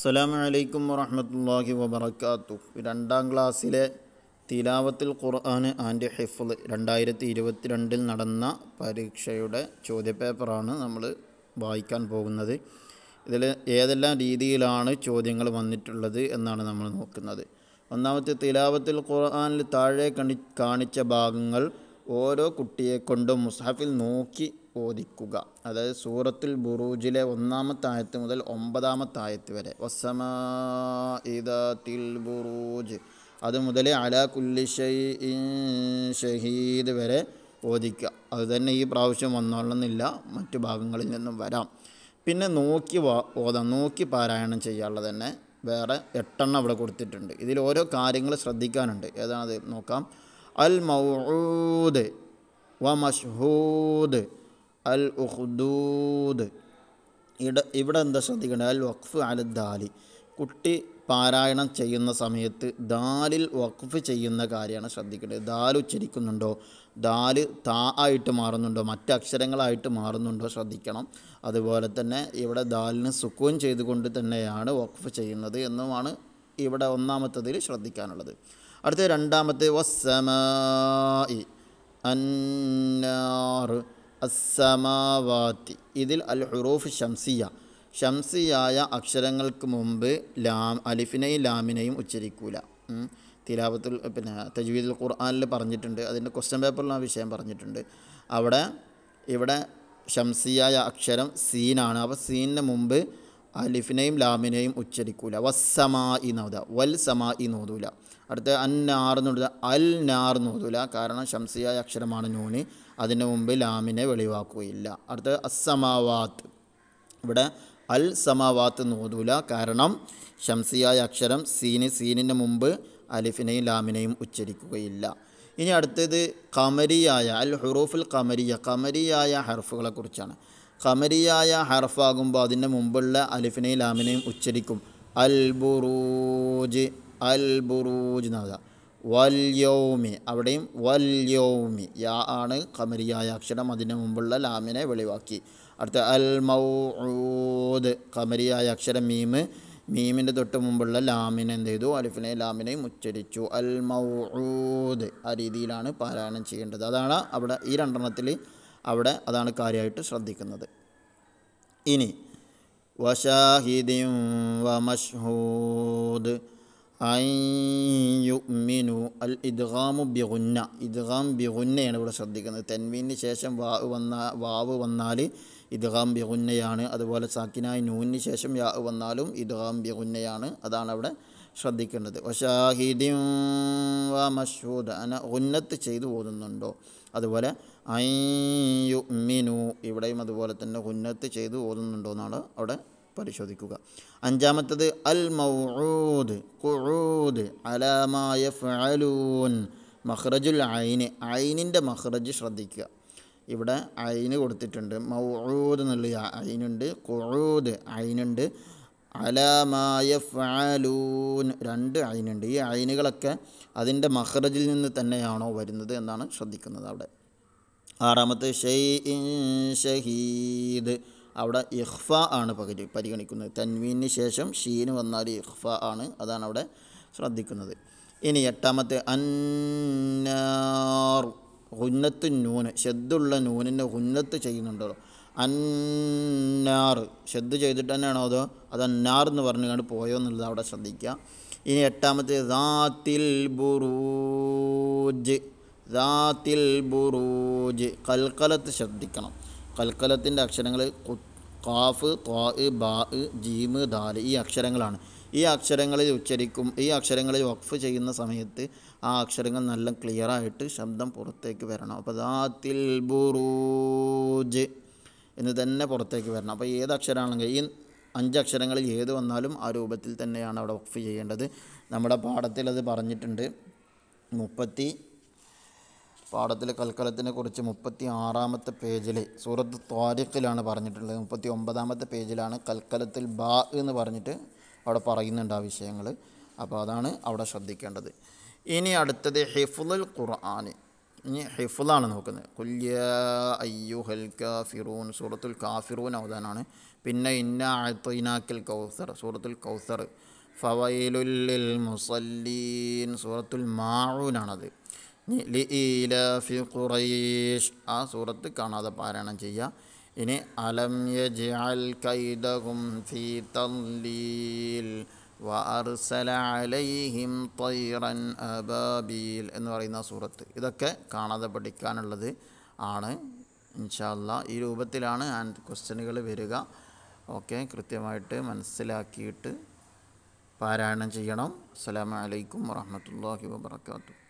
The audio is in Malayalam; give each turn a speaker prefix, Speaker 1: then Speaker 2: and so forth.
Speaker 1: അസ്സലാമു അലൈക്കും വറഹമത്തല്ലാഹി വബർക്കാത്തു രണ്ടാം ക്ലാസ്സിലെ തിലാവത്തിൽ ഖുർആൻ ആൻഡ് ഹിഫ്ൽ രണ്ടായിരത്തി രണ്ടിൽ നടന്ന പരീക്ഷയുടെ ചോദ്യപേപ്പറാണ് നമ്മൾ വായിക്കാൻ പോകുന്നത് ഇതിൽ ഏതെല്ലാം രീതിയിലാണ് ചോദ്യങ്ങൾ വന്നിട്ടുള്ളത് എന്നാണ് നമ്മൾ നോക്കുന്നത് ഒന്നാമത്തെ തിലാവത്തിൽ ഖുർആനിൽ താഴെ കണി കാണിച്ച ഭാഗങ്ങൾ ഓരോ കുട്ടിയെ കൊണ്ടും മുസ്ഹഫിൽ നോക്കി ഓദിക്കുക അതായത് സൂറത്തുൽ ബുറൂജിലെ ഒന്നാമത്തെ ആയത്ത് മുതൽ ഒമ്പതാമത്തെ ആയത്ത് വരെ വസ്സമ ബുറൂജ് അത് മുതൽ അല കുല്ലി ഷഹീദ് വരെ ഓദിക്കുക അതുതന്നെ ഈ പ്രാവശ്യം വന്നോളന്നില്ല മറ്റു ഭാഗങ്ങളിൽ നിന്നും വരാം പിന്നെ നോക്കി ഓതാം നോക്കി പാരായണം ചെയ്യാനുള്ള തന്നെ വേറെ എട്ടെണ്ണം അവിടെ കൊടുത്തിട്ടുണ്ട് ഇതിൽ ഓരോ കാര്യങ്ങൾ ശ്രദ്ധിക്കാനുണ്ട് ഏതാണത് നോക്കാം അൽ മൗദ് വ മഷ്ഹൂദ് അൽ ഉഹ്ദൂദ് ഇട ഇവിടെ എന്താ ശ്രദ്ധിക്കേണ്ടത് അൽ വഖഫ് അൽ ദാലി കുട്ടി പാരായണം ചെയ്യുന്ന സമയത്ത് ദാലിൽ വഖഫ് ചെയ്യുന്ന കാര്യമാണ് ശ്രദ്ധിക്കേണ്ടത് ദാൽ ഉച്ചരിക്കുന്നുണ്ടോ ദാല് താ ആയിട്ട് മാറുന്നുണ്ടോ മറ്റ് അക്ഷരങ്ങളായിട്ട് മാറുന്നുണ്ടോ ശ്രദ്ധിക്കണം അതുപോലെ തന്നെ ഇവിടെ ദാലിന് സുക്കൂൻ ചെയ്തുകൊണ്ട് തന്നെയാണ് വഖഫ് ചെയ്യുന്നത് എന്നുമാണ് ഇവിടെ ഒന്നാമത്തതിൽ ശ്രദ്ധിക്കാനുള്ളത് അടുത്ത രണ്ടാമത്തെ വസ്സമായി അന്നാറ് അസമാവാത്തി ഇതിൽ അൽ ഹുറൂഫ് ഷംസിയ ഷംസിയായ അക്ഷരങ്ങൾക്ക് മുമ്പ് ലാം അലിഫിനെയും ലാമിനെയും ഉച്ചരിക്കൂല തിലാവത്തുൽ പിന്നെ തജ്വീദുൽ ഖുർആാനിൽ പറഞ്ഞിട്ടുണ്ട് അതിൻ്റെ ക്വസ്റ്റ്യൻ പേപ്പറിൽ ആ വിഷയം പറഞ്ഞിട്ടുണ്ട് അവിടെ ഇവിടെ ഷംസിയായ അക്ഷരം സീനാണ് അപ്പോൾ സീനിന് മുമ്പ് അലിഫിനെയും ലാമിനെയും ഉച്ചരിക്കൂല വസ്സമാ ഇന്നോദ വൽ സമാ നോതൂല അടുത്ത അന്നാർ നാർ അൽ നാർ നോതൂല കാരണം ഷംസിയായ അക്ഷരമാണ് നൂന് അതിന് മുമ്പ് ലാമിനെ വെളിവാക്കുകയില്ല അടുത്ത അസമാവാത്ത് ഇവിടെ അൽ സമാവാത്ത് നോതൂല കാരണം ഷംസിയായ അക്ഷരം സീന് സീനിന് മുമ്പ് അലിഫിനെയും ലാമിനെയും ഉച്ചരിക്കുകയില്ല ഇനി അടുത്തത് കമരിയായ അൽ ഹുറൂഫുൽ കമരിയ കമരിയായ ഹർഫുകളെ കുറിച്ചാണ് കമരിയായ ഹർഫാകുമ്പോൾ അതിൻ്റെ മുമ്പുള്ള അലിഫിനെയും ലാമിനെയും ഉച്ചരിക്കും അൽ ബുറൂജ് അൽ ബുറൂജ് വല്യോമി അവിടെയും വല്യോമി യാ ആണ് കമരിയായ അക്ഷരം അതിനു മുമ്പുള്ള ലാമിനെ വെളിവാക്കി അടുത്ത അൽ മൗദ് കമരിയായ അക്ഷരം മീമ് മീമിൻ്റെ തൊട്ട് മുമ്പുള്ള ലാമിനെ എന്ത് ചെയ്തു അലിഫിനെ ലാമിനെയും ഉച്ചരിച്ചു അൽ മൗദ് ആ രീതിയിലാണ് പാരായണം ചെയ്യേണ്ടത് അതാണ് അവിടെ ഈ രണ്ടെണ്ണത്തിൽ അവിടെ അതാണ് കാര്യമായിട്ട് ശ്രദ്ധിക്കുന്നത് ഇനി വഷാഹിദിയും വമഷ്ഹൂദ് യുമിനു അൽ ഇദ്ഗാമു ബിഗുന്ന ഇദ്ഗാം ബിഗുന്നയാണ് ഇവിടെ ശ്രദ്ധിക്കുന്നത് തെൻവീന് ശേഷം വാവ് വന്ന വാവ് വന്നാൽ ഇദ്ഗാം ബിഗുന്നയാണ് അതുപോലെ സാക്കിനായി നൂനിന് ശേഷം യാ വന്നാലും ഇദ്ഗാം ബിഗുന്നയാണ് അതാണ് അവിടെ ശ്രദ്ധിക്കേണ്ടത് ഒഷാഹിദിം വാ മഷൂദ് അന ഉന്നത്ത് ചെയ്തു ഓതുന്നുണ്ടോ അതുപോലെ ഐ യുമിനു ഇവിടെയും അതുപോലെ തന്നെ ഉന്നത്ത് ചെയ്തു ഓതുന്നുണ്ടോ എന്നാണ് അവിടെ പരിശോധിക്കുക അഞ്ചാമത്തത് അൽ മൗദ് കുഴൂദ് അലാമായ ഫലൂൻ മഹ്റജുൽ ഐന് ഐനിൻ്റെ മഹ്റജ് ശ്രദ്ധിക്കുക ഇവിടെ ഐന് കൊടുത്തിട്ടുണ്ട് മൗദ് എന്നുള്ള ഐനുണ്ട് കുഴൂദ് ഐനുണ്ട് അലാമായ ഫാലൂൻ രണ്ട് അയിനുണ്ട് ഈ ഐനുകളൊക്കെ അതിൻ്റെ മഹ്റജിൽ നിന്ന് തന്നെയാണോ വരുന്നത് എന്നാണ് ശ്രദ്ധിക്കുന്നത് അവിടെ ആറാമത്തെ ഷെയ്ൻ ഷഹീദ് അവിടെ ഇഹ്ഫ ആണ് പകരി പരിഗണിക്കുന്നത് തൻവീന് ശേഷം ഷീന് വന്നാൽ ഇഹ്ഫ ആണ് അതാണ് അവിടെ ശ്രദ്ധിക്കുന്നത് ഇനി എട്ടാമത്തെ അന്നാർ ഹുന്നത്ത് നൂന് ഷെദ്ദുള്ള നൂനിൻ്റെ ഹുന്നത്ത് ചെയ്യുന്നുണ്ടല്ലോ അന്നാർ ഷെദ് ചെയ്തിട്ട് തന്നെയാണോ അതോ അത് അന്നാർ എന്ന് പറഞ്ഞുകൊണ്ട് പോയോ എന്നുള്ളത് അവിടെ ശ്രദ്ധിക്കുക ഇനി എട്ടാമത്തെ ദാത്തിൽ ബുറൂജ് ദാത്തിൽ ബുറൂജ് കൽക്കലത്ത് ശ്രദ്ധിക്കണം കൽക്കലത്തിൻ്റെ അക്ഷരങ്ങൾ കുത്ത് കാഫ് ത്വാ ബാ ജീമ് ദാൽ ഈ അക്ഷരങ്ങളാണ് ഈ അക്ഷരങ്ങളിൽ ഉച്ചരിക്കും ഈ അക്ഷരങ്ങളിൽ വഖഫ് ചെയ്യുന്ന സമയത്ത് ആ അക്ഷരങ്ങൾ നല്ല ക്ലിയറായിട്ട് ശബ്ദം പുറത്തേക്ക് വരണം അപ്പോൾ ദാത്തിൽ ബുറൂജ് എന്ന് തന്നെ പുറത്തേക്ക് വരണം അപ്പോൾ ഏത് അക്ഷരമാണെങ്കിൽ ഈ അഞ്ച് അക്ഷരങ്ങളിൽ ഏത് വന്നാലും ആ രൂപത്തിൽ തന്നെയാണ് അവിടെ വഖഫ് ചെയ്യേണ്ടത് നമ്മുടെ പാഠത്തിൽ അത് പറഞ്ഞിട്ടുണ്ട് മുപ്പത്തി പാഠത്തിലെ കൽക്കലത്തിനെ കുറിച്ച് മുപ്പത്തി ആറാമത്തെ പേജിൽ സൂറത്ത് ത്വാരിഖിലാണ് പറഞ്ഞിട്ടുള്ളത് മുപ്പത്തി ഒമ്പതാമത്തെ പേജിലാണ് കൽക്കലത്തിൽ ബാ എന്ന് പറഞ്ഞിട്ട് അവിടെ പറയുന്നുണ്ട് ആ വിഷയങ്ങൾ അപ്പോൾ അതാണ് അവിടെ ശ്രദ്ധിക്കേണ്ടത് ഇനി അടുത്തത് ഹിഫുൽ ഖുർആൻ ഇനി ഹിഫുലാണ് നോക്കുന്നത് കുല്യ അയ്യുഹൽ കാഫിറൂൻ സൂറത്തുൽ കാഫിറൂൻ അവതാനാണ് പിന്നെ ഇന്ന അഴത്തൊയിനാക്കിൽ കൗസർ സൂറത്തുൽ കൗസർ ഫവൈലുല്ലിൽ മുസല്ലീൻ സൂറത്തുൽ മാഊനാണത് ലീലാഫി ഖുറൈഷ് ആ സൂറത്ത് കാണാതെ പാരായണം ചെയ്യുക ഇനി അലം യജ്അൽ കൈദഹും ഫീ തല്ലീൽ അലൈഹിം തൈറൻ അബാബീൽ എന്ന് പറയുന്ന സൂറത്ത് ഇതൊക്കെ കാണാതെ പഠിക്കാനുള്ളത് ആണ് ഇൻഷാല്ല ഈ രൂപത്തിലാണ് ക്വസ്റ്റ്യനുകൾ വരിക ഓക്കെ കൃത്യമായിട്ട് മനസ്സിലാക്കിയിട്ട് പാരായണം ചെയ്യണം അസ്സലാമലൈക്കും വറഹമത്തല്ലാഹി വാബർക്കാത്തു